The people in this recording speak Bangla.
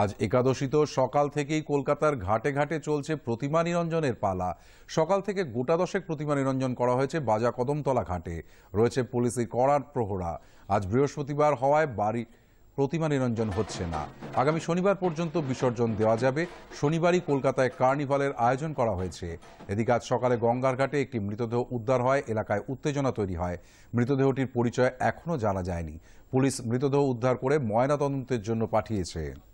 আজ একাদশী তো সকাল থেকেই কলকাতার ঘাটে ঘাটে চলছে প্রতিমা নিরঞ্জনের পালা সকাল থেকে গোটা দশেক প্রতিমা নিরঞ্জন করা হয়েছে বাজা কদমতলা ঘাটে রয়েছে পুলিশের কড়ার প্রহরা আজ বৃহস্পতিবার হওয়ায় বাড়ি প্রতিমা নিরঞ্জন হচ্ছে না আগামী শনিবার পর্যন্ত বিসর্জন দেওয়া যাবে শনিবারই কলকাতায় কার্নিভালের আয়োজন করা হয়েছে এদিকে আজ সকালে গঙ্গার ঘাটে একটি মৃতদেহ উদ্ধার হয় এলাকায় উত্তেজনা তৈরি হয় মৃতদেহটির পরিচয় এখনও জানা যায়নি পুলিশ মৃতদেহ উদ্ধার করে ময়নাতদন্তের জন্য পাঠিয়েছে